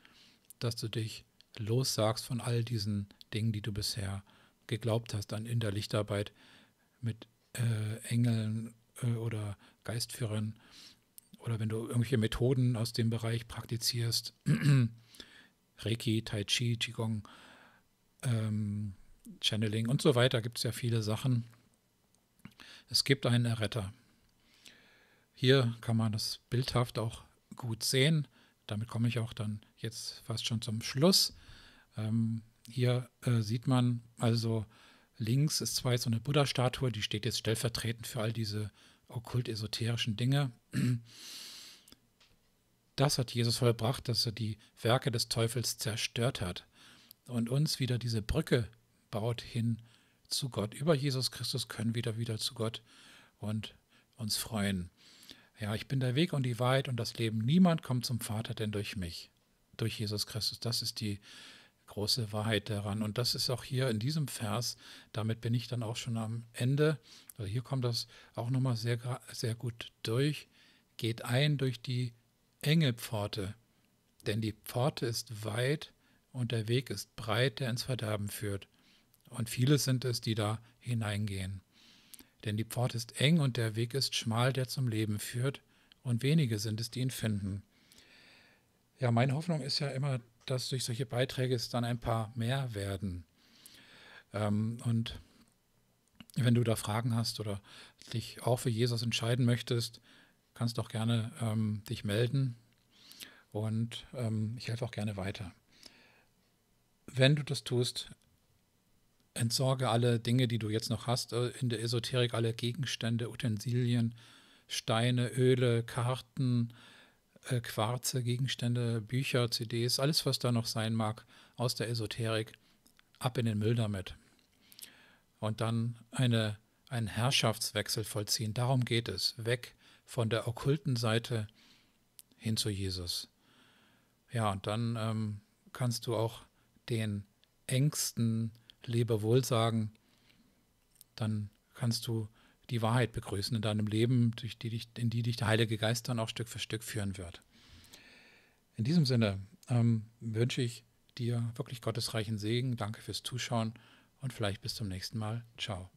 dass du dich lossagst von all diesen Dingen, die du bisher geglaubt hast dann in der Lichtarbeit mit äh, Engeln äh, oder Geistführern oder wenn du irgendwelche Methoden aus dem Bereich praktizierst, Reiki, Tai Chi, Qigong, ähm, Channeling und so weiter, gibt es ja viele Sachen. Es gibt einen Erretter. Hier kann man das bildhaft auch gut sehen. Damit komme ich auch dann jetzt fast schon zum Schluss. Ähm, hier äh, sieht man also links ist zwar jetzt so eine Buddha-Statue, die steht jetzt stellvertretend für all diese okkult-esoterischen Dinge. Das hat Jesus vollbracht, dass er die Werke des Teufels zerstört hat und uns wieder diese Brücke baut hin zu Gott. Über Jesus Christus können wir wieder, wieder zu Gott und uns freuen. Ja, ich bin der Weg und die Wahrheit und das Leben. Niemand kommt zum Vater denn durch mich durch Jesus Christus. Das ist die große Wahrheit daran. Und das ist auch hier in diesem Vers, damit bin ich dann auch schon am Ende. Also hier kommt das auch nochmal sehr, sehr gut durch. Geht ein durch die enge Pforte, denn die Pforte ist weit und der Weg ist breit, der ins Verderben führt. Und viele sind es, die da hineingehen. Denn die Pforte ist eng und der Weg ist schmal, der zum Leben führt, und wenige sind es, die ihn finden. Ja, meine Hoffnung ist ja immer, dass durch solche Beiträge es dann ein paar mehr werden. Ähm, und wenn du da Fragen hast oder dich auch für Jesus entscheiden möchtest, kannst du auch gerne ähm, dich melden und ähm, ich helfe auch gerne weiter. Wenn du das tust, entsorge alle Dinge, die du jetzt noch hast äh, in der Esoterik, alle Gegenstände, Utensilien, Steine, Öle, Karten, äh, Quarze, Gegenstände, Bücher, CDs, alles, was da noch sein mag, aus der Esoterik, ab in den Müll damit. Und dann eine, einen Herrschaftswechsel vollziehen. Darum geht es. Weg von der okkulten Seite hin zu Jesus. Ja, und dann ähm, kannst du auch den Ängsten Lebewohl sagen. Dann kannst du die Wahrheit begrüßen in deinem Leben, durch die dich, in die dich der Heilige Geist dann auch Stück für Stück führen wird. In diesem Sinne ähm, wünsche ich dir wirklich gottesreichen Segen. Danke fürs Zuschauen und vielleicht bis zum nächsten Mal. Ciao.